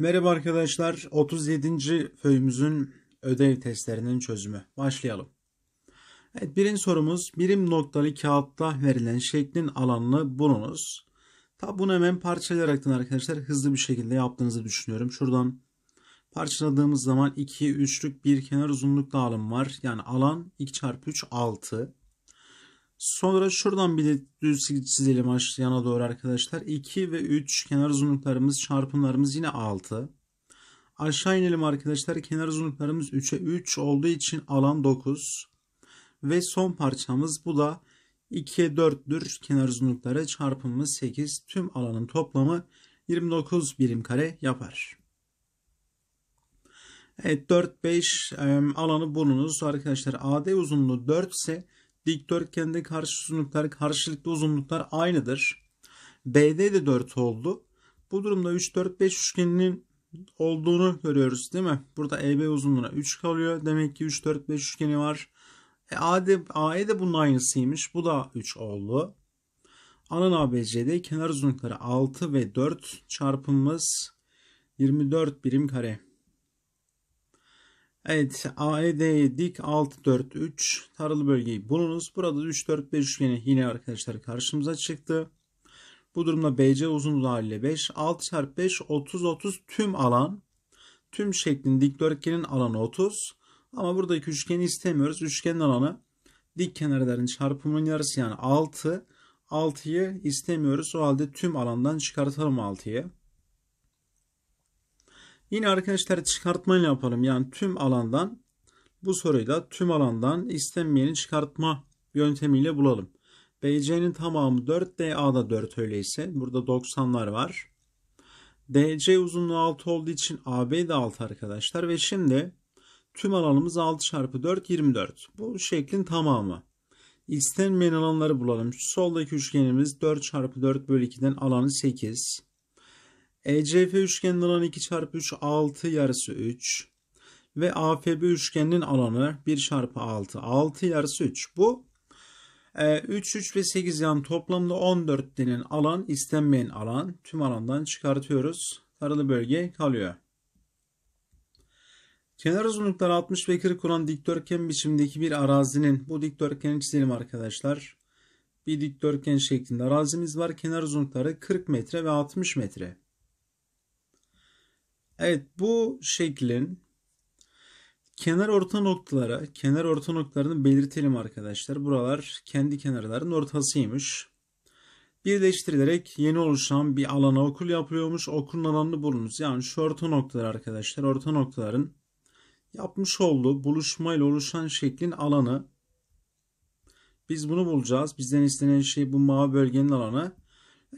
Merhaba arkadaşlar. 37. föyümüzün ödev testlerinin çözümü. Başlayalım. Evet, birinci sorumuz birim noktalı kağıtta verilen şeklin alanını bulunuz. Tabi bunu hemen parçalayaraktan arkadaşlar hızlı bir şekilde yaptığınızı düşünüyorum. Şuradan parçaladığımız zaman 2'ye üçlük bir kenar uzunluk dağılım var. Yani alan 2 çarpı 3 6. Sonra şuradan bir de düz çizelim yana doğru arkadaşlar. 2 ve 3 kenar uzunluklarımız çarpımlarımız yine 6. Aşağı inelim arkadaşlar. Kenar uzunluklarımız 3'e 3 olduğu için alan 9. Ve son parçamız bu da 2'ye 4'dür. Kenar uzunlukları çarpımımız 8. Tüm alanın toplamı 29 birim kare yapar. Evet 4 5 alanı bulunuz arkadaşlar. AD uzunluğu 4 ise Dikdörtgende uzunluklar, karşılıklı uzunluklar aynıdır. BD de 4 oldu. Bu durumda 3, 4, 5 üçgeninin olduğunu görüyoruz değil mi? Burada EB uzunluğuna 3 kalıyor. Demek ki 3, 4, 5 üçgeni var. E, AD, AE de bunun aynısıymış. Bu da 3 oldu. Alan ABC'de kenar uzunlukları 6 ve 4 çarpımımız 24 birim kare. Evet AED'ye dik 6 4 3 taralı bölgeyi bulunuz. Burada 3 4 5 üçgeni yine arkadaşlar karşımıza çıktı. Bu durumda BC uzunluğu haliyle 5 6 çarpı 5 30 30 tüm alan tüm şeklin dikdörtgenin alanı 30. Ama buradaki üçgeni istemiyoruz. Üçgenin alanı dik kenarların çarpımının yarısı yani 6. 6'yı istemiyoruz. O halde tüm alandan çıkartalım 6'yı. Yine arkadaşlar çıkartmayla yapalım. Yani tüm alandan bu soruyla tüm alandan istenmeyeni çıkartma yöntemiyle bulalım. BC'nin tamamı 4, DA'da 4 öyleyse. Burada 90'lar var. DC uzunluğu 6 olduğu için AB de 6 arkadaşlar. Ve şimdi tüm alanımız 6 çarpı 4 24. Bu şeklin tamamı. İstenmeyen alanları bulalım. soldaki üçgenimiz 4 çarpı 4 bölü 2'den alanı 8. ECF üçgeninin alanı 2 çarpı 3 6 yarısı 3 e, ve AFB üçgeninin alanı 1 çarpı 6 6 yarısı 3. Bu 3, 3 ve 8 yan toplamda 14 denen alan istenmeyen alan. Tüm alandan çıkartıyoruz. Taralı bölge kalıyor. Kenar uzunlukları 60 ve 40 olan dikdörtgen biçimindeki bir arazinin bu dikdörtgeni çizelim arkadaşlar. Bir dikdörtgen şeklinde arazimiz var. Kenar uzunlukları 40 metre ve 60 metre. Evet bu şeklin kenar orta noktalara, kenar orta noktalarını belirtelim arkadaşlar. Buralar kendi kenarların ortasıymış. Birleştirilerek yeni oluşan bir alana okul yapılıyormuş. Okulun alanını bulunuz. Yani şu orta noktalar arkadaşlar. Orta noktaların yapmış olduğu buluşmayla oluşan şeklin alanı. Biz bunu bulacağız. Bizden istenen şey bu mavi bölgenin alanı.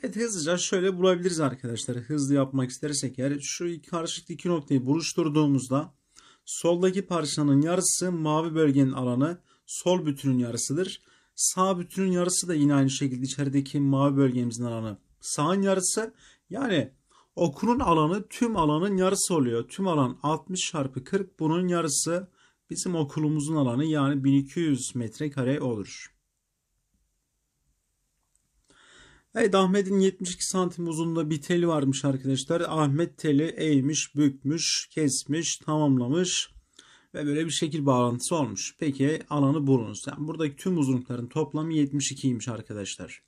Evet hızlıca şöyle bulabiliriz arkadaşlar. Hızlı yapmak istersek eğer şu karşılıklı iki noktayı buluşturduğumuzda soldaki parçanın yarısı mavi bölgenin alanı sol bütünün yarısıdır. Sağ bütünün yarısı da yine aynı şekilde içerideki mavi bölgemizin alanı sağın yarısı. Yani okunun alanı tüm alanın yarısı oluyor. Tüm alan 60 çarpı 40 bunun yarısı bizim okulumuzun alanı yani 1200 metrekare olur. Evet Ahmet'in 72 santim uzunluğunda bir teli varmış arkadaşlar. Ahmet teli eğmiş, bükmüş, kesmiş, tamamlamış ve böyle bir şekil bağlantısı olmuş. Peki alanı bulunuz. Yani buradaki tüm uzunlukların toplamı 72'ymiş arkadaşlar.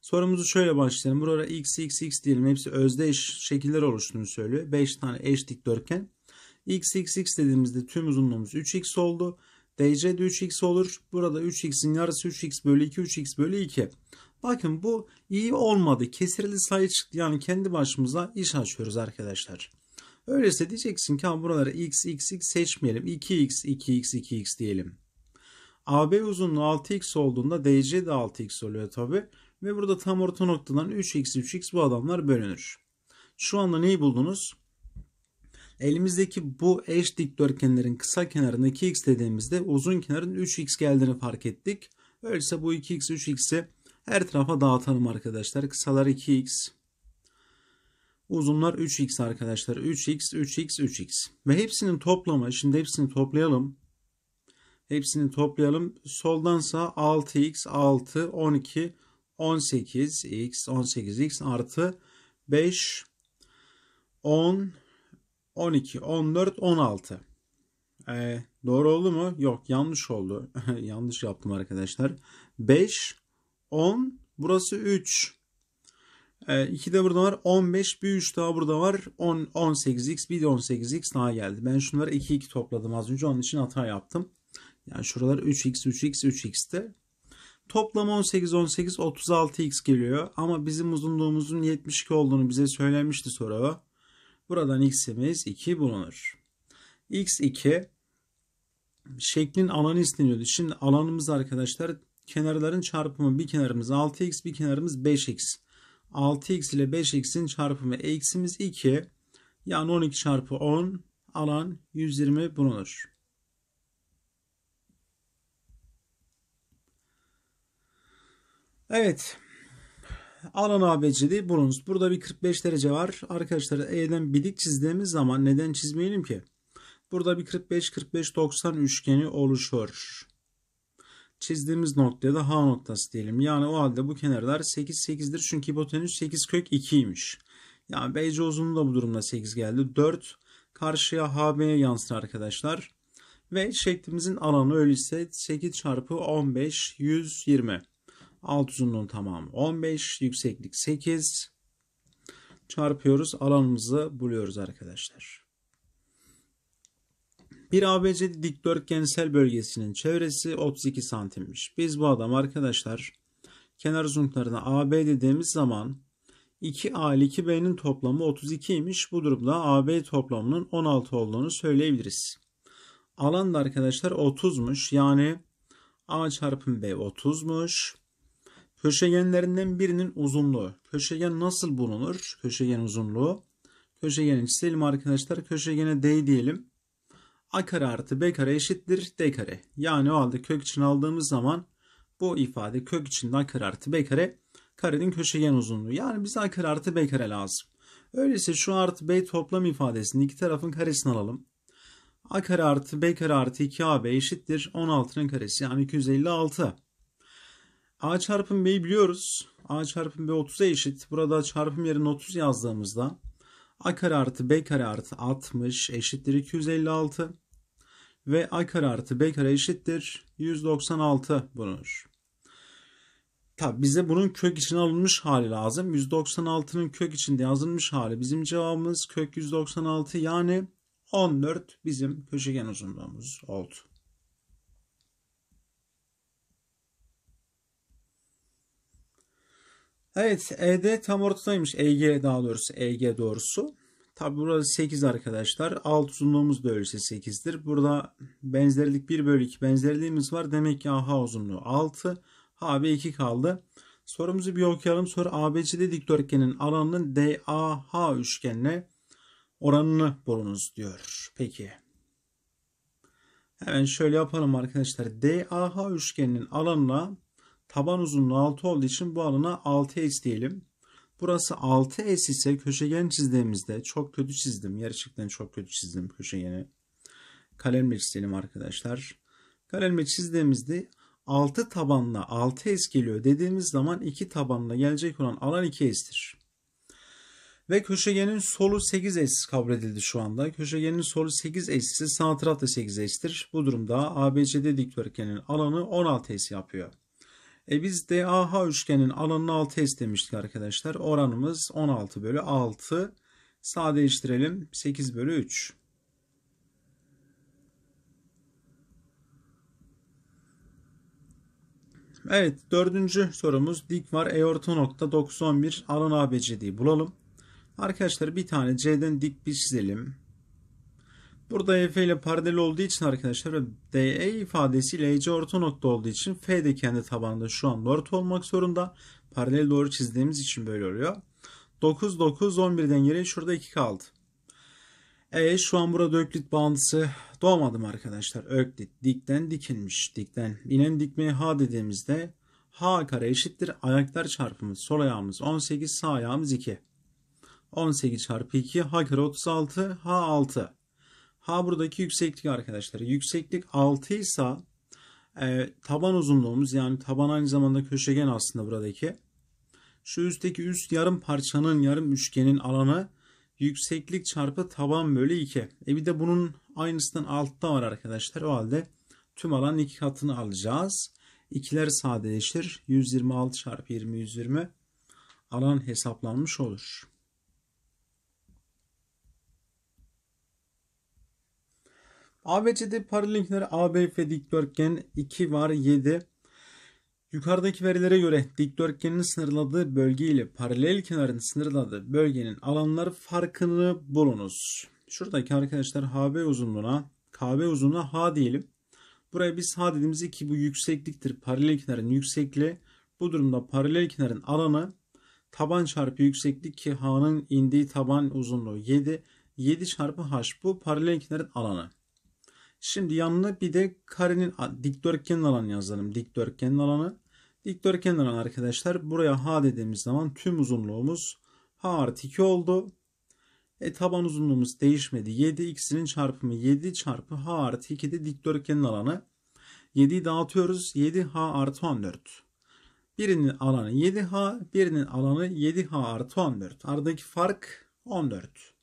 Sorumuzu şöyle başlayalım. Burada x, x, x diyelim. Hepsi özdeş şekiller oluştuğunu söylüyor. 5 tane eş dikdörtgen. x, x, x dediğimizde tüm uzunluğumuz 3x oldu. DC de 3x olur. Burada 3x'in yarısı 3x bölü 2, 3x bölü 2. Bakın bu iyi olmadı. Kesirli sayı çıktı. Yani kendi başımıza iş açıyoruz arkadaşlar. Öyleyse diyeceksin ki buralara x, x, x seçmeyelim. 2x, 2x, 2x diyelim. AB uzunluğu 6x olduğunda DC de 6x oluyor tabi. Ve burada tam orta noktadan 3x, 3x bu adamlar bölünür. Şu anda neyi buldunuz? Elimizdeki bu eş dikdörtgenlerin kısa kenarını 2x dediğimizde uzun kenarın 3x geldiğini fark ettik. Öyleyse bu 2x, 3x'i her tarafa dağıtalım arkadaşlar. Kısalar 2x. Uzunlar 3x arkadaşlar. 3x, 3x, 3x. Ve hepsinin toplamı. Şimdi hepsini toplayalım. Hepsini toplayalım. Soldan sağa 6x, 6, 12, 18x, 18x artı 5, 10, 12, 14, 16. Ee, doğru oldu mu? Yok yanlış oldu. yanlış yaptım arkadaşlar. 5, 10. Burası 3. 2 e, de burada var. 15. Bir 3 daha burada var. 10, 18x. Bir de 18x daha geldi. Ben şunları 2 2 topladım az önce. Onun için hata yaptım. Yani şuralar 3x, 3x, 3x'te. Toplam 18, 18, 36x geliyor. Ama bizim uzunluğumuzun 72 olduğunu bize söylenmişti soru. Buradan x'imiz 2 bulunur. x2 şeklin alanı isteniyordu. Şimdi alanımız arkadaşlar Kenarların çarpımı bir kenarımız 6x bir kenarımız 5x. 6x ile 5x'in çarpımı eksimiz 2. Yani 12 çarpı 10 alan 120 bulunur. Evet. Alan ABC'de bulunuz. Burada bir 45 derece var. Arkadaşlar E'den bidik çizdiğimiz zaman neden çizmeyelim ki? Burada bir 45-45-90 üçgeni oluşur çizdiğimiz noktaya da H noktası diyelim. Yani o halde bu kenarlar 8 8'dir çünkü hipotenüs 8 kök 2'ymiş. Yani BC uzunluğu da bu durumda 8 geldi. 4 karşıya HB'ye yansır arkadaşlar. Ve şeklimizin alanı öyleyse 8 çarpı 15 120. Alt uzunluğun tamamı 15, yükseklik 8. Çarpıyoruz alanımızı buluyoruz arkadaşlar. Bir ABC dikdörtgensel bölgesinin çevresi 32 santimmiş. Biz bu adam arkadaşlar kenar uzunluklarına AB dediğimiz zaman 2A ile 2B'nin toplamı 32'ymiş. Bu durumda AB toplamının 16 olduğunu söyleyebiliriz. Alan da arkadaşlar 30'muş. Yani A çarpı B 30'muş. Köşegenlerinden birinin uzunluğu. Köşegen nasıl bulunur? Köşegen uzunluğu. Köşegeni çizelim arkadaşlar. Köşegene D diyelim a kare artı b kare eşittir d kare. Yani o halde kök için aldığımız zaman bu ifade kök içinde a kare artı b kare karenin köşegen uzunluğu. Yani bize a kare artı b kare lazım. Öyleyse şu artı b toplam ifadesini iki tarafın karesini alalım. a kare artı b kare artı 2ab eşittir 16'nın karesi yani 256. a çarpım b'yi biliyoruz. a çarpım b 30'a eşit. Burada çarpım yerine 30 yazdığımızda a kare artı b kare artı 60 eşittir 256 ve a kare artı b kare eşittir 196 bulunur. Tabi bize bunun kök içine alınmış hali lazım. 196'nın kök içinde yazılmış hali bizim cevabımız kök 196 yani 14 bizim köşegen uzunluğumuz oldu. Evet ED tam ortadaymış. EG daha doğrusu. EG doğrusu. Tabi burada 8 arkadaşlar. Alt uzunluğumuz da öyleyse 8'dir. Burada benzerlik 1 bölü 2 benzerliğimiz var. Demek ki AH uzunluğu 6. HB 2 kaldı. Sorumuzu bir okuyalım. Soru ABC'de dikdörtgenin alanının DAH üçgenine oranını bulunuz diyor. Peki. Hemen şöyle yapalım arkadaşlar. DAH üçgeninin alanına Taban uzunluğu 6 olduğu için bu alana 6x diyelim. Burası 6s ise köşegen çizdiğimizde çok kötü çizdim. Gerçekten çok kötü çizdim köşegeni. Kalemle çizelim arkadaşlar. Kalemle çizdiğimizde 6 tabanla 6s geliyor dediğimiz zaman 2 tabanla gelecek olan alan 2s'tir. Ve köşegenin solu 8s kabul edildi şu anda. Köşegenin solu 8s ise sağ taraf da 8s'tir. Bu durumda ABCD dikdörtgenin alanı 16s yapıyor. E biz DAH üçgenin alanını 6 istemiştik arkadaşlar. Oranımız 16 bölü 6. Sadeleştirelim 8 bölü 3. Evet dördüncü sorumuz dik var E orta nokta 91 alan ABCD'yi bulalım. Arkadaşlar bir tane C'den dik bir çizelim. Burada EF ile paralel olduğu için arkadaşlar DE ifadesiyle EC orta nokta olduğu için F de kendi tabanında şu an orta olmak zorunda. Paralel doğru çizdiğimiz için böyle oluyor. 9, 9, 11'den geriye şurada 2 kaldı. E şu an burada öklit bağıntısı doğmadım arkadaşlar. Öklit dikten dikilmiş. Dikten inen dikmeye H dediğimizde H kare eşittir. Ayaklar çarpımı sol ayağımız 18 sağ ayağımız 2. 18 çarpı 2 H kare 36 H 6. Ha buradaki yükseklik arkadaşlar. Yükseklik 6 ise e, taban uzunluğumuz yani taban aynı zamanda köşegen aslında buradaki. Şu üstteki üst yarım parçanın yarım üçgenin alanı yükseklik çarpı taban bölü 2. E bir de bunun aynısından altta var arkadaşlar. O halde tüm alan iki katını alacağız. İkiler sadeleşir. 126 çarpı 20 120 alan hesaplanmış olur. ABCD AB ve dikdörtgen 2 var 7. Yukarıdaki verilere göre dikdörtgenin sınırladığı bölge ile paralel kenarın sınırladığı bölgenin alanları farkını bulunuz. Şuradaki arkadaşlar HB uzunluğuna KB uzunluğuna H diyelim. Buraya biz H dediğimiz ki bu yüksekliktir. Paralel kenarın yüksekliği. Bu durumda paralel kenarın alanı taban çarpı yükseklik ki H'nın indiği taban uzunluğu 7. 7 çarpı H bu paralel kenarın alanı. Şimdi yanına bir de karenin dikdörtgen alanı yazalım. Dikdörtgen alanı. Dikdörtgen alanı arkadaşlar. Buraya h dediğimiz zaman tüm uzunluğumuz h artı 2 oldu. E taban uzunluğumuz değişmedi. 7 x'inin çarpımı 7 çarpı h artı 2 de dikdörtgenin alanı. 7'yi dağıtıyoruz. 7h artı 14. Birinin alanı 7h, birinin alanı 7h artı 14. Aradaki fark 14.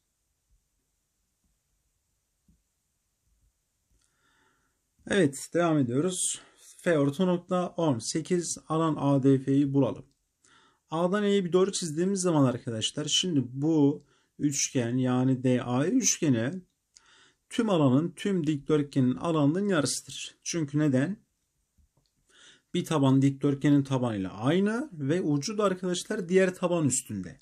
Evet devam ediyoruz. F orta nokta 18 alan ADF'yi bulalım. A'dan E'ye bir doğru çizdiğimiz zaman arkadaşlar şimdi bu üçgen yani DAE üçgeni tüm alanın tüm dikdörtgenin alanının yarısıdır. Çünkü neden? Bir taban dikdörtgenin tabanıyla aynı ve ucu da arkadaşlar diğer taban üstünde.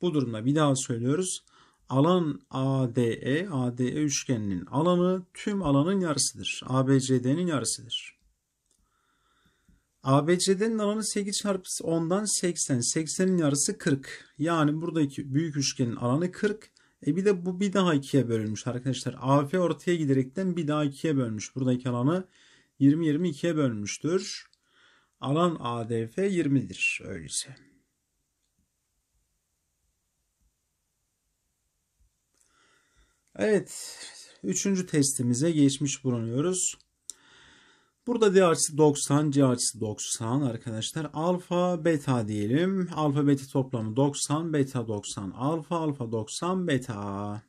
Bu durumda bir daha söylüyoruz alan ADE, ADE üçgeninin alanı tüm alanın yarısıdır. ABCD'nin yarısıdır. ABCD'nin alanı 8 çarpı 10'dan 80. 80'in yarısı 40. Yani buradaki büyük üçgenin alanı 40. E bir de bu bir daha ikiye bölünmüş arkadaşlar. AF ortaya giderekten bir daha ikiye bölmüş. Buradaki alanı 20-22'ye bölmüştür. Alan ADF 20'dir öyleyse. Evet. Üçüncü testimize geçmiş bulunuyoruz. Burada D açısı 90, C açısı 90 arkadaşlar. Alfa, beta diyelim. Alfa, beta toplamı 90, beta 90, alfa, alfa 90, beta.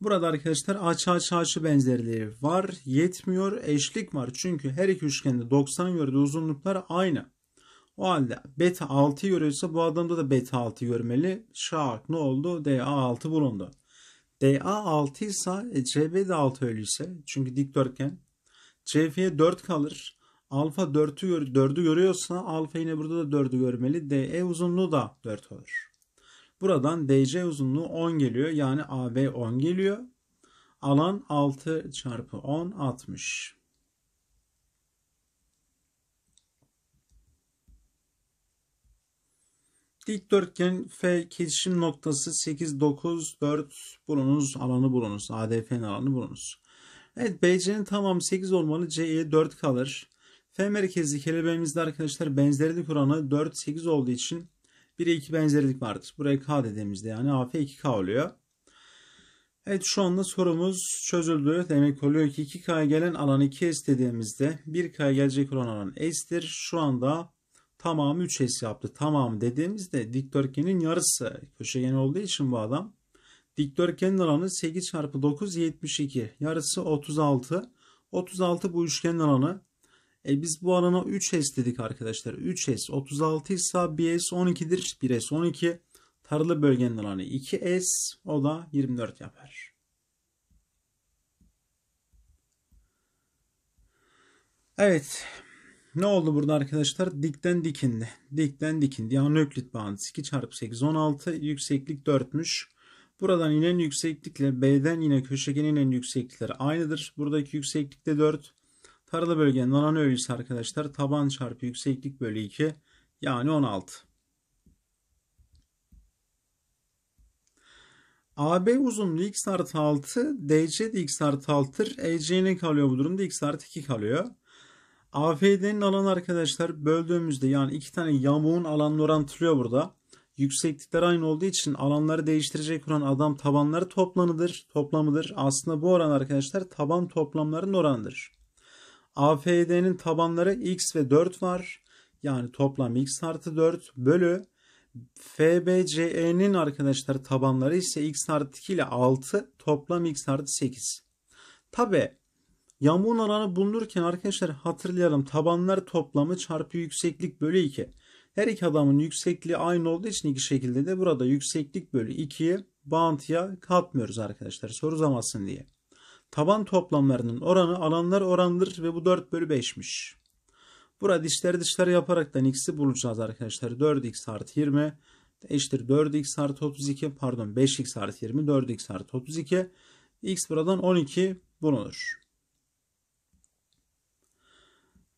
Burada arkadaşlar açı açı açı benzerliği var. Yetmiyor. Eşlik var. Çünkü her iki üçgende 90 yörede uzunluklar aynı. O halde beta 6 görüyorsa bu adamda da beta 6 görmeli. Şak ne oldu? DA 6 bulundu. DA 6 ise e, CB de 6 öyleyse çünkü dikdörtgen CF'ye 4 kalır. Alfa 4'ü 4'ü görüyorsa alfa yine burada da 4'ü görmeli. DE uzunluğu da 4 olur. Buradan DC uzunluğu 10 geliyor. Yani AB 10 geliyor. Alan 6 çarpı 10 60. Dikdörtgen F kesişim noktası 8, 9, 4 bulunuz. Alanı bulunuz. ADF'nin alanı bulunuz. Evet BC'nin tamamı 8 olmalı. C'ye 4 kalır. F merkezli kelebeğimizde arkadaşlar benzerlik oranı 4, 8 olduğu için 1'e 2 benzerlik vardır. Buraya K dediğimizde yani AF 2K oluyor. Evet şu anda sorumuz çözüldü. Demek oluyor ki 2K'ya gelen alan 2S dediğimizde 1K'ya gelecek olan alan S'tir. Şu anda tamamı 3 es yaptı. Tamam dediğimizde dikdörtgenin yarısı köşegen olduğu için bu adam dikdörtgenin alanı 8 çarpı 9 72. Yarısı 36. 36 bu üçgenin alanı. E biz bu alana 3S dedik arkadaşlar. 3S 36 ise 1S 12'dir. 1S 12. Tarılı bölgenin alanı 2S o da 24 yapar. Evet ne oldu burada arkadaşlar? Dikten dikindi. Dikten dikindi. Yani nöklit bağıntısı 2 çarpı 8 16. Yükseklik 4'müş. Buradan inen yükseklikle B'den yine köşegen inen yükseklikler aynıdır. Buradaki yükseklik de 4. Taralı bölgenin alan ölçüsü arkadaşlar taban çarpı yükseklik bölü 2 yani 16. AB uzunluğu x artı 6, DC de x artı 6'tır. EC'nin kalıyor bu durumda x artı 2 kalıyor. AFD'nin alanı arkadaşlar böldüğümüzde yani iki tane yamuğun alanını orantılıyor burada. Yükseklikler aynı olduğu için alanları değiştirecek olan adam tabanları toplamıdır toplamıdır. Aslında bu oran arkadaşlar taban toplamlarının oranıdır. AFD'nin tabanları x ve 4 var. Yani toplam x artı 4 bölü FBCE'nin arkadaşlar tabanları ise x artı 2 ile 6 toplam x artı 8. Tabi Yambuğun alanı bulunurken arkadaşlar hatırlayalım tabanlar toplamı çarpı yükseklik bölü 2. Her iki adamın yüksekliği aynı olduğu için iki şekilde de burada yükseklik bölü 2'yi bağıntıya katmıyoruz arkadaşlar soru zamasın diye. Taban toplamlarının oranı alanlar orandır ve bu 4 bölü 5'miş. Burada dişler dışları yaparaktan x'i bulacağız arkadaşlar. 4x artı 20 eşittir 4x artı 32 pardon 5x artı 20 4x artı 32 x buradan 12 bulunur.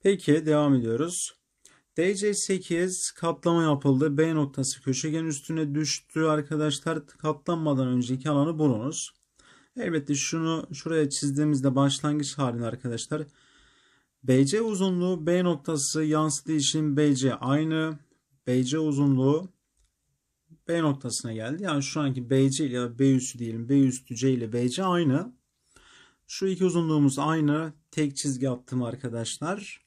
Peki devam ediyoruz. DC8 kaplama yapıldı. B noktası köşegen üstüne düştü arkadaşlar. Kaplanmadan önceki alanı bulunuz. Elbette şunu şuraya çizdiğimizde başlangıç halini arkadaşlar. BC uzunluğu B noktası yansıdığı için BC aynı. BC uzunluğu B noktasına geldi. Yani şu anki BC ile B üstü diyelim. B üstü C ile BC aynı. Şu iki uzunluğumuz aynı. Tek çizgi attım arkadaşlar.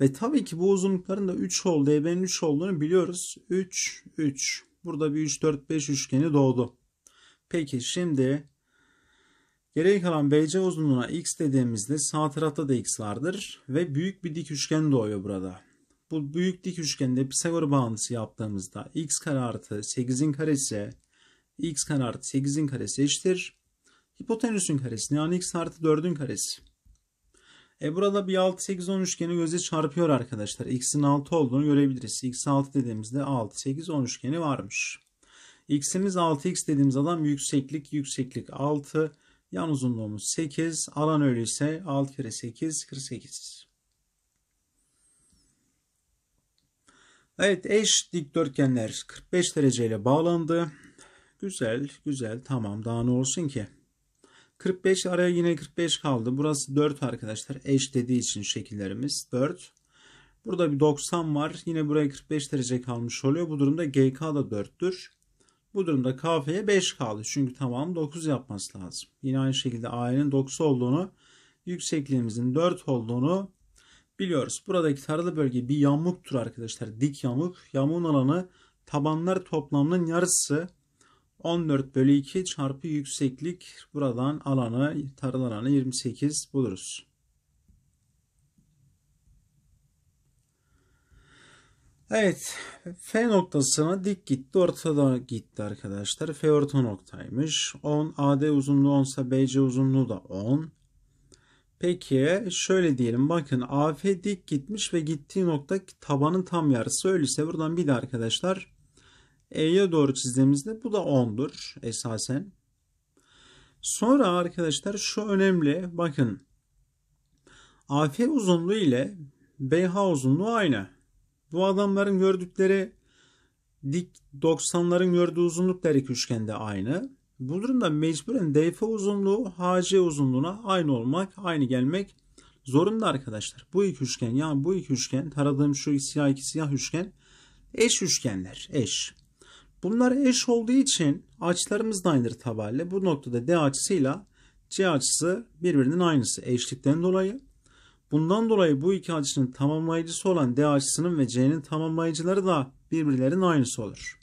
Ve tabii ki bu uzunlukların da 3 oldu. DB'nin 3 olduğunu biliyoruz. 3, 3. Burada bir 3, 4, 5 üçgeni doğdu. Peki şimdi geriye kalan BC uzunluğuna x dediğimizde sağ tarafta da x vardır. Ve büyük bir dik üçgen doğuyor burada. Bu büyük dik üçgende Pisagor bağıntısı yaptığımızda x kare artı 8'in karesi x kare artı 8'in karesi eşittir. Hipotenüsün karesi, yani x artı 4'ün karesi. E burada bir 6, 8, 10 üçgeni göze çarpıyor arkadaşlar. X'in 6 olduğunu görebiliriz. X 6 dediğimizde 6, 8, 10 üçgeni varmış. X'imiz 6X dediğimiz adam yükseklik, yükseklik 6, yan uzunluğumuz 8, alan öyleyse 6 kere 8, 48. Evet eş dikdörtgenler 45 dereceyle bağlandı. Güzel, güzel. Tamam daha ne olsun ki? 45 araya yine 45 kaldı. Burası 4 arkadaşlar. Eş dediği için şekillerimiz 4. Burada bir 90 var. Yine buraya 45 derece kalmış oluyor. Bu durumda GK da 4'tür. Bu durumda KF'ye 5 kaldı. Çünkü tamam 9 yapması lazım. Yine aynı şekilde A'nın 9 olduğunu, yüksekliğimizin 4 olduğunu biliyoruz. Buradaki tarla bölge bir yamuktur arkadaşlar. Dik yamuk. Yamuğun alanı tabanlar toplamının yarısı. 14 bölü 2 çarpı yükseklik buradan alanı, tarıl alanı 28 buluruz. Evet, F noktasına dik gitti, ortada gitti arkadaşlar. F orta noktaymış. 10 AD uzunluğu 10 ise BC uzunluğu da 10. Peki şöyle diyelim bakın AF dik gitmiş ve gittiği nokta tabanın tam yarısı öyleyse buradan bir de arkadaşlar E'ye doğru çizdiğimizde bu da 10'dur esasen. Sonra arkadaşlar şu önemli bakın. AF uzunluğu ile BH uzunluğu aynı. Bu adamların gördükleri dik 90'ların gördüğü uzunluk her iki üçgende aynı. Bu durumda mecburen DF uzunluğu HC uzunluğuna aynı olmak, aynı gelmek zorunda arkadaşlar. Bu iki üçgen yani bu iki üçgen taradığım şu siyah iki siyah üçgen eş üçgenler, eş. Bunlar eş olduğu için açılarımız da aynıdır tabelle. Bu noktada D açısıyla C açısı birbirinin aynısı eşlikten dolayı. Bundan dolayı bu iki açının tamamlayıcısı olan D açısının ve C'nin tamamlayıcıları da birbirlerinin aynısı olur.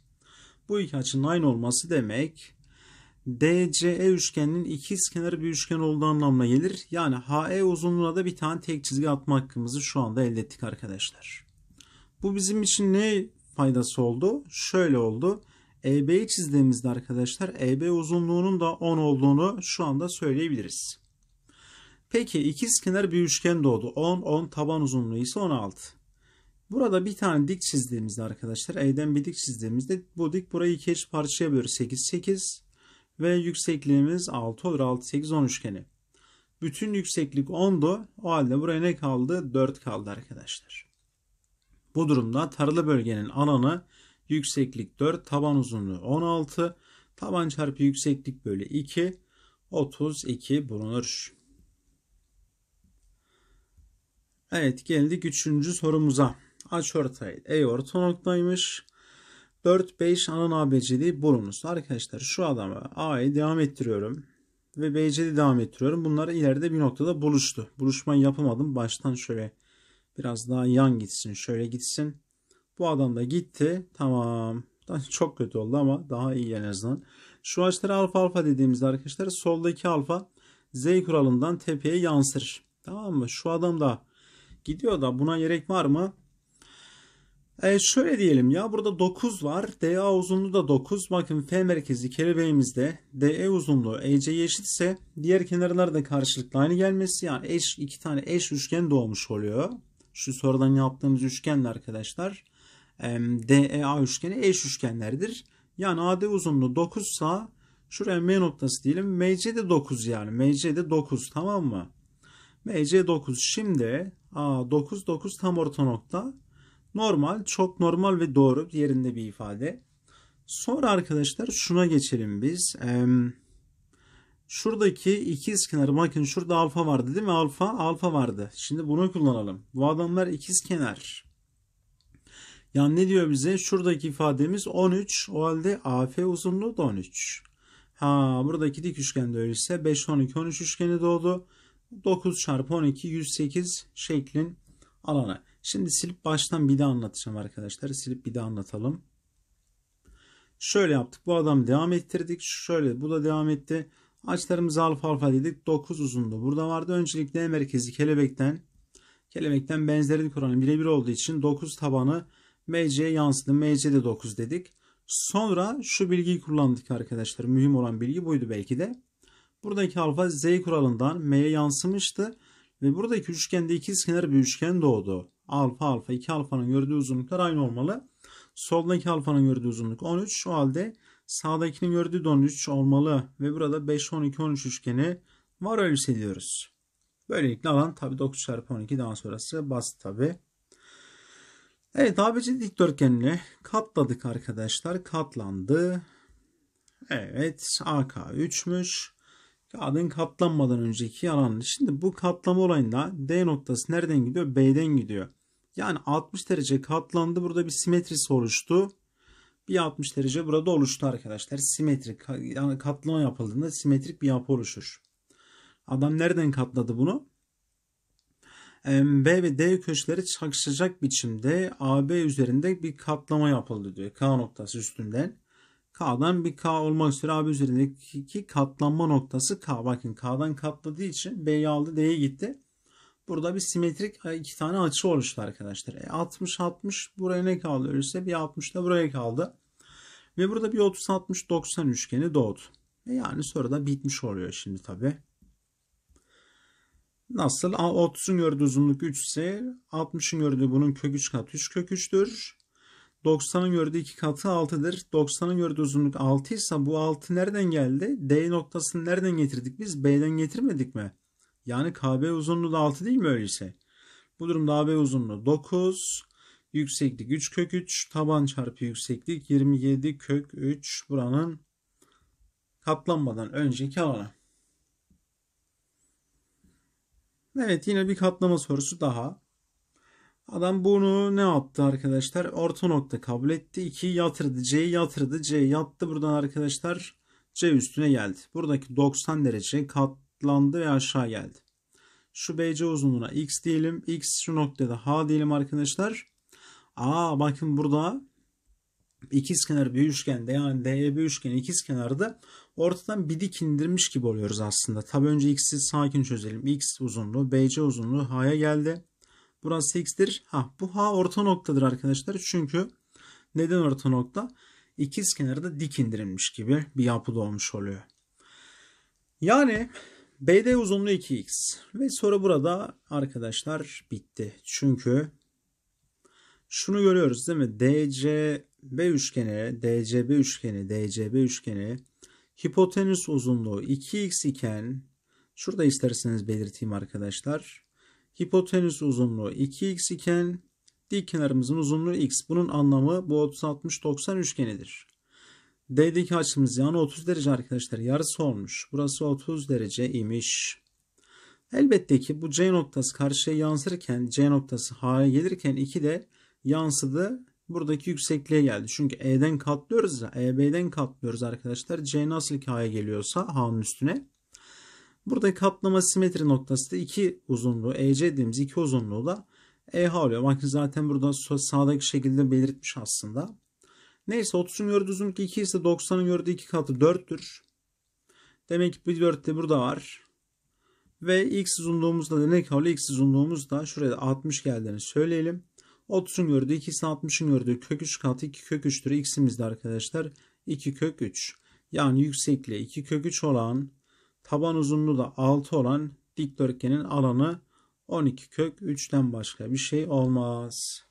Bu iki açının aynı olması demek DCE üçgeninin ikiz kenarı bir üçgen olduğu anlamına gelir. Yani HE uzunluğuna da bir tane tek çizgi atma hakkımızı şu anda elde ettik arkadaşlar. Bu bizim için ne faydası oldu? Şöyle oldu. EB'yi çizdiğimizde arkadaşlar EB uzunluğunun da 10 olduğunu şu anda söyleyebiliriz. Peki ikizkenar bir üçgen doğdu. 10, 10 taban uzunluğu ise 16. Burada bir tane dik çizdiğimizde arkadaşlar E'den bir dik çizdiğimizde bu dik burayı iki parçaya bölür. 8, 8 ve yüksekliğimiz 6 olur. 6, 8, 10 üçgeni. Bütün yükseklik 10'du. O halde buraya ne kaldı? 4 kaldı arkadaşlar. Bu durumda tarla bölgenin alanı yükseklik 4, taban uzunluğu 16, taban çarpı yükseklik bölü 2, 32 bulunur. Evet geldik 3. sorumuza. Aç ortay. E orta noktaymış. 4, 5 alan ABCD bulunuz. Arkadaşlar şu adamı A'yı devam ettiriyorum. Ve BCD'yi devam ettiriyorum. Bunları ileride bir noktada buluştu. Buluşma yapamadım. Baştan şöyle Biraz daha yan gitsin. Şöyle gitsin. Bu adam da gitti. Tamam. Çok kötü oldu ama daha iyi en azından. Şu açıları alfa alfa dediğimizde arkadaşlar soldaki alfa Z kuralından tepeye yansır. Tamam mı? Şu adam da gidiyor da buna gerek var mı? E şöyle diyelim ya burada 9 var. DA uzunluğu da 9. Bakın F merkezi kelebeğimizde DE uzunluğu EC'ye eşitse diğer kenarlar da karşılıklı aynı gelmesi yani eş iki tane eş üçgen doğmuş oluyor şu sorudan yaptığımız üçgenle arkadaşlar DEA üçgeni eş üçgenlerdir. Yani AD uzunluğu 9 sa şuraya M noktası diyelim. MC de 9 yani. MC de 9 tamam mı? MC 9. Şimdi A 9 9 tam orta nokta. Normal, çok normal ve doğru yerinde bir ifade. Sonra arkadaşlar şuna geçelim biz. Eee Şuradaki ikiz kenarı bakın şurada alfa vardı değil mi? Alfa alfa vardı. Şimdi bunu kullanalım. Bu adamlar ikiz kenar. Yani ne diyor bize? Şuradaki ifademiz 13. O halde AF uzunluğu da 13. Ha buradaki dik üçgen de öyleyse 5 12 13 üçgeni doğdu. 9 çarpı 12 108 şeklin alanı. Şimdi silip baştan bir daha anlatacağım arkadaşlar. Silip bir daha anlatalım. Şöyle yaptık. Bu adam devam ettirdik. Şöyle bu da devam etti. Açlarımız alfa alfa dedik. 9 uzunluğu burada vardı. Öncelikle merkezi kelebekten kelebekten benzerlik kuranı birebir olduğu için 9 tabanı MC'ye yansıdı. MC'de 9 dedik. Sonra şu bilgiyi kullandık arkadaşlar. Mühim olan bilgi buydu belki de. Buradaki alfa Z kuralından M'ye yansımıştı. Ve buradaki üçgende ikiz kenar bir üçgen doğdu. Alfa alfa iki alfanın gördüğü uzunluklar aynı olmalı. Soldaki alfanın gördüğü uzunluk 13. O halde Sağdakinin gördüğü de 13 olmalı ve burada 5, 12, 13 üçgeni var öyle ediyoruz. Böylelikle alan tabi 9 çarpı 12 daha sonrası basit tabi. Evet ABC dikdörtgenini katladık arkadaşlar. Katlandı. Evet AK 3'müş. Kağıdın katlanmadan önceki alanı. Şimdi bu katlama olayında D noktası nereden gidiyor? B'den gidiyor. Yani 60 derece katlandı. Burada bir simetrisi oluştu bir 60 derece burada oluştu arkadaşlar. Simetrik yani katlama yapıldığında simetrik bir yapı oluşur. Adam nereden katladı bunu? B ve D köşeleri çakışacak biçimde AB üzerinde bir katlama yapıldı diyor. K noktası üstünden. K'dan bir K olmak üzere AB üzerindeki katlanma noktası K. Bakın K'dan katladığı için B'yi aldı D'ye gitti. Burada bir simetrik iki tane açı oluştu arkadaşlar. 60-60 e, buraya ne kaldı öyleyse bir 60 da buraya kaldı. Ve burada bir 30-60-90 üçgeni doğdu. E, yani soru da bitmiş oluyor şimdi tabi. Nasıl? 30'un gördüğü uzunluk 3 ise 60'ın gördüğü bunun kök 3 katı 3 kök 3'tür. 90'ın gördüğü 2 katı 6'dır. 90'ın gördüğü uzunluk 6 ise bu 6 nereden geldi? D noktasını nereden getirdik biz? B'den getirmedik mi? Yani KB uzunluğu da 6 değil mi öyleyse? Bu durumda AB uzunluğu 9. Yükseklik 3 kök 3. Taban çarpı yükseklik 27 kök 3. Buranın katlanmadan önceki alanı. Evet yine bir katlama sorusu daha. Adam bunu ne yaptı arkadaşlar? Orta nokta kabul etti. 2'yi yatırdı. C'yi yatırdı. C yattı. Buradan arkadaşlar C üstüne geldi. Buradaki 90 derece kat katlandı ve aşağı geldi. Şu BC uzunluğuna x diyelim. X şu noktada h diyelim arkadaşlar. Aa bakın burada ikiz kenar bir üçgende yani DE bir üçgen ikizkenarda ortadan bir dik indirmiş gibi oluyoruz aslında. Tabi önce x'i sakin çözelim. x uzunluğu BC uzunluğu h'ya geldi. Burası x'tir. Ha bu h orta noktadır arkadaşlar. Çünkü neden orta nokta? İkiz kenarı da dik indirilmiş gibi bir yapıda olmuş oluyor. Yani BD uzunluğu 2x ve soru burada arkadaşlar bitti. Çünkü şunu görüyoruz değil mi? DCB üçgeni, DCB üçgeni, DCB üçgeni hipotenüs uzunluğu 2x iken şurada isterseniz belirteyim arkadaşlar. Hipotenüs uzunluğu 2x iken dik kenarımızın uzunluğu x. Bunun anlamı bu 30 60 90 üçgenidir. D'deki açımız yani 30 derece arkadaşlar. Yarısı olmuş. Burası 30 derece imiş. Elbette ki bu C noktası karşıya yansırken C noktası H'ye gelirken 2 de yansıdı. Buradaki yüksekliğe geldi. Çünkü E'den katlıyoruz ya. EB'den katlıyoruz arkadaşlar. C nasıl ki H'ya geliyorsa H'nın üstüne. Burada katlama simetri noktası da 2 uzunluğu. EC dediğimiz 2 uzunluğu da EH oluyor. Bakın zaten burada sağdaki şekilde belirtmiş aslında. Neyse 30'un gördüğü uzunluk 2 ise 90'ın gördüğü 2 katı 4'tür. Demek ki bir 4 de burada var. Ve x uzunluğumuzda denek havlu x uzunluğumuzda şuraya 60 geldiğini söyleyelim. 30'un gördüğü 2 ise 60'ın gördüğü kök 3 katı 2 kök 3'tür. X'imiz de arkadaşlar 2 kök 3. Yani yüksekliği 2 kök 3 olan taban uzunluğu da 6 olan dikdörtgenin alanı 12 kök 3'ten başka bir şey olmaz.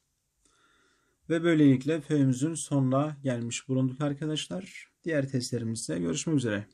Ve böylelikle föyümüzün sonuna gelmiş bulunduk arkadaşlar. Diğer testlerimizde görüşmek üzere.